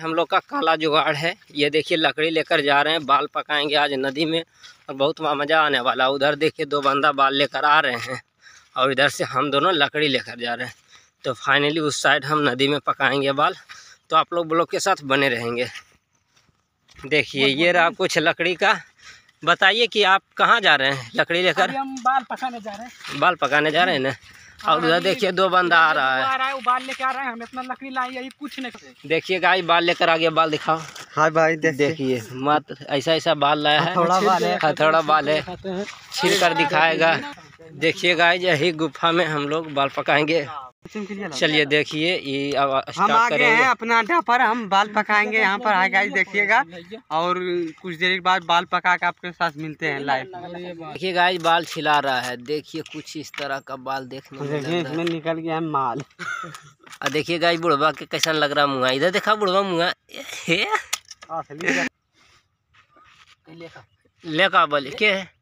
हम लोग का काला जुगाड़ है ये देखिए लकड़ी लेकर जा रहे हैं बाल पकाएंगे आज नदी में और बहुत मज़ा आने वाला उधर देखिए दो बंदा बाल लेकर आ रहे हैं और इधर से हम दोनों लकड़ी लेकर जा रहे हैं तो फाइनली उस साइड हम नदी में पकाएंगे बाल तो आप लोग ब्लॉक के साथ बने रहेंगे देखिए ये रहा कुछ लकड़ी का बताइए कि आप कहाँ जा रहे हैं लकड़ी लेकर हम बाल पकाने जा रहे हैं बाल पकाने जा रहे हैं ना और उधर देखिए दो बंदा आ रहा है आ रहा है बाल आ रहे हैं हम इतना लकड़ी लाए यही कुछ नहीं देखिए गाय बाल लेकर आ गया बाल दिखाओ हाँ भाई देखिए मत ऐसा ऐसा बाल लाया है थोड़ा बाल है थोड़ा बाल है छिल कर दिखाएगा देखिए गाय यही गुफा में हम लोग बाल पकाएंगे चलिए देखिए ये अब हम आ गए हैं अपना अड्डा पर हम बाल पकाएंगे यहाँ पर हाई गाइस देखिएगा और कुछ देर के बाद बाल पका के आपके साथ मिलते हैं लाइव देखिए गाइस बाल छिला रहा है देखिए कुछ इस तरह का बाल देखने देखिए इसमें निकल गया है माल और देखिए गाइस बुढ़वा के कैसा लग रहा मुँह इधर देखा बुढ़वा मुँह लेखा लेखा बोले के है